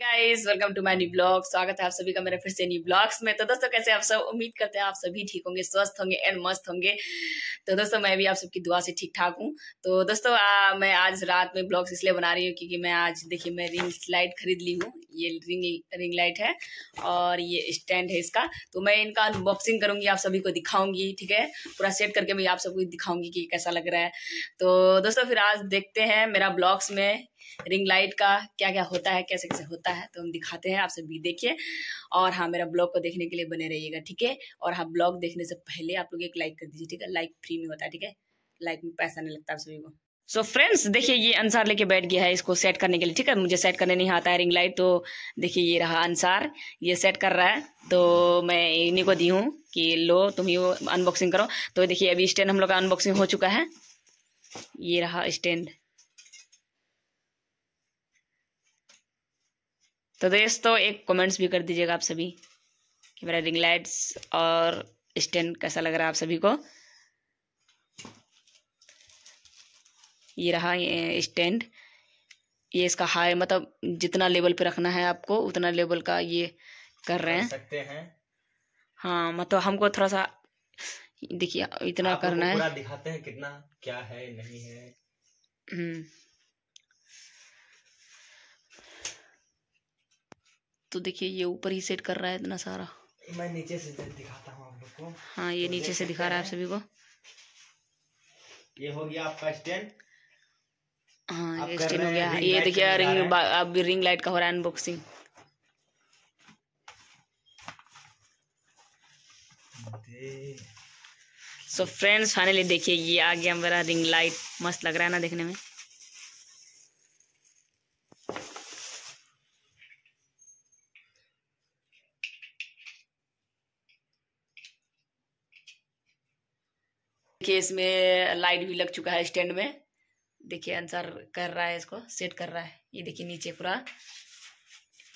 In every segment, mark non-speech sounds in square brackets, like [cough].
guys welcome to my new blog स्वागत है आप सभी का मेरे फिर से न्यू ब्लॉग्स में तो दोस्तों कैसे आप सब उम्मीद करते हैं आप सभी ठीक होंगे स्वस्थ होंगे एंड मस्त होंगे तो दोस्तों मैं भी आप सबकी दुआ से ठीक ठाक हूँ तो दोस्तों आ, मैं आज रात में ब्लॉग्स इसलिए बना रही हूँ क्योंकि मैं आज देखिए मैं रिंग लाइट खरीद ली हूँ ये रिंग रिंग लाइट है और ये स्टैंड है इसका तो मैं इनका अनबॉक्सिंग करूँगी आप सभी को दिखाऊंगी ठीक है पूरा सेट करके मैं आप सबको दिखाऊंगी कि कैसा लग रहा है तो दोस्तों फिर आज देखते हैं मेरा ब्लॉग्स में रिंग लाइट का क्या क्या होता है कैसे कैसे होता है तो हम दिखाते हैं आप सभी देखिए और हाँ मेरा ब्लॉग को देखने के लिए बने रहिएगा ठीक है और हाँ ब्लॉग देखने से पहले आप लोग एक लाइक कर दीजिए ठीक है लाइक फ्री में होता है ठीक है लाइक में पैसा नहीं लगता आप सभी को सो फ्रेंड्स देखिए ये अनसार लेके बैठ गया है इसको सेट करने के लिए ठीक है मुझे सेट करने नहीं आता है रिंग लाइट तो देखिए ये रहा अनसार ये सेट कर रहा है तो मैं इन्हीं को दी हूँ कि लो तुम ही अनबॉक्सिंग करो तो देखिए अभी स्टैंड हम लोग का अनबॉक्सिंग हो चुका है ये रहा स्टैंड तो दोस्तों तो एक कमेंट्स भी कर दीजिएगा आप सभी कि मेरा रिंग लाइट्स और स्टैंड कैसा लग रहा है आप सभी को ये रहा स्टैंड ये इसका हाई मतलब जितना लेवल पे रखना है आपको उतना लेवल का ये कर रहे हैं सकते हैं हाँ मतलब हमको थोड़ा सा देखिए इतना करना है दिखाते हैं कितना क्या है नहीं है हम्म तो देखिए ये ऊपर ही सेट कर रहा है इतना सारा मैं नीचे से दिखाता हूँ आप लोग को हाँ ये तो नीचे से दिखा रहा है आप सभी को ये हो गया आपका स्टैंड हाँ ये स्टैंड हो गया ये देखिए रिंग अब रिंग लाइट का हो रहा है अनबॉक्सिंग सो फ्रेंड्स फाइनली देखिए ये आ गया मेरा रिंग लाइट मस्त लग रहा है ना देखने में देखिए इसमें लाइट भी लग चुका है स्टैंड में देखिए आंसर कर रहा है इसको सेट कर रहा है ये देखिए नीचे पूरा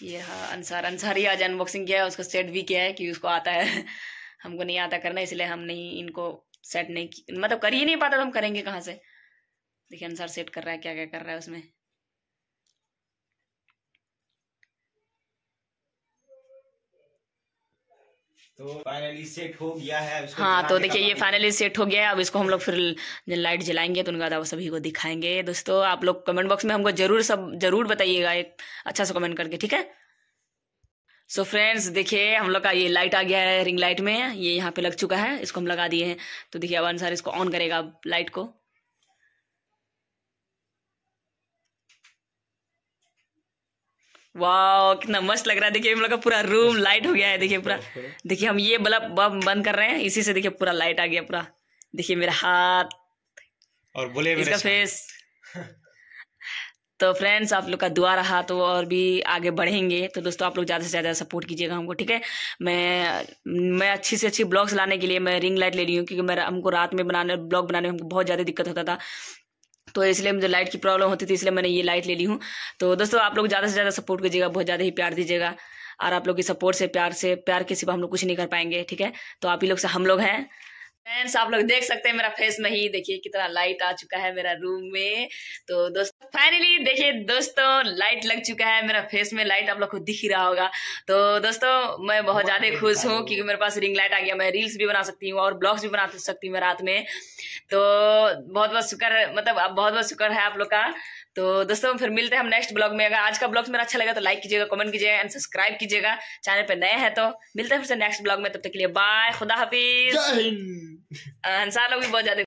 ये हाँ अंसार ही आज अनबॉक्सिंग किया है उसको सेट भी किया है कि उसको आता है [laughs] हमको नहीं आता करना इसलिए हम नहीं इनको सेट नहीं मतलब कर ही नहीं पाता तो हम करेंगे कहाँ से देखिए अनुसार सेट कर रहा है क्या क्या कर रहा है उसमें तो हाँ तो देखिए ये फाइनली सेट हो गया है अब इसको हम लोग फिर लाइट जलाएंगे तो उनका दावा सभी को दिखाएंगे दोस्तों आप लोग कमेंट बॉक्स में हमको जरूर सब जरूर बताइएगा एक अच्छा सा कमेंट करके ठीक है सो फ्रेंड्स देखिए हम लोग का ये लाइट आ गया है रिंग लाइट में ये यहाँ पे लग चुका है इसको हम लगा दिए हैं तो देखिए अब अनुसार इसको ऑन करेगा लाइट को वाओ कितना मस्त लग रहा है देखिए हम लोग का पूरा रूम लाइट हो गया है देखिए पूरा देखिए हम ये बल्ब बंद कर रहे हैं इसी से देखिए पूरा लाइट आ गया पूरा देखिए मेरा हाथ और बोले इसका फेस तो फ्रेंड्स आप लोग का दुआ रहा तो और भी आगे बढ़ेंगे तो दोस्तों आप लोग ज़्यादा से ज़्यादा सपोर्ट कीजिएगा हमको ठीक है मैं मैं अच्छी से अच्छी ब्लॉग्स लाने के लिए मैं रिंग लाइट ले रही हूँ क्योंकि मेरा हमको रात में बनाने ब्लॉग बनाने में हमको बहुत ज़्यादा दिक्कत होता था तो इसलिए मुझे लाइट की प्रॉब्लम होती थी इसलिए मैंने ये लाइट ले ली हूँ तो दोस्तों आप लोग ज़्यादा से ज़्यादा सपोर्ट कीजिएगा बहुत ज़्यादा ही प्यार दीजिएगा और आप लोग की सपोर्ट से प्यार से प्यार के सिवा हम लोग कुछ नहीं कर पाएंगे ठीक है तो आप ही लोग से हम लोग हैं फ्रेंड्स आप लोग देख सकते हैं मेरा फेस में ही देखिए कितना लाइट आ चुका है मेरा रूम में तो दोस्तों फाइनली देखिए दोस्तों लाइट लग चुका है मेरा फेस में लाइट आप लोग को दिख ही रहा होगा तो दोस्तों मैं बहुत ज्यादा खुश हूँ क्योंकि मेरे पास रिंग लाइट आ गया मैं रील्स भी बना सकती हूँ और ब्लॉग्स भी बना सकती हूँ रात में तो बहुत बहुत शुक्र मतलब बहुत बहुत शुक्र है आप लोग का तो दोस्तों फिर मिलते हैं हम नेक्स्ट ब्लॉग में अगर आज का ब्लॉग मेरा अच्छा लगा तो लाइक कीजिएगा कमेंट कीजिएगा एंड सब्सक्राइब कीजिएगा चैनल पर नए हैं तो मिलते हैं फिर से नेक्स्ट ब्लॉग में तब तक के लिए बाय खुदा हाफिज and sana we both had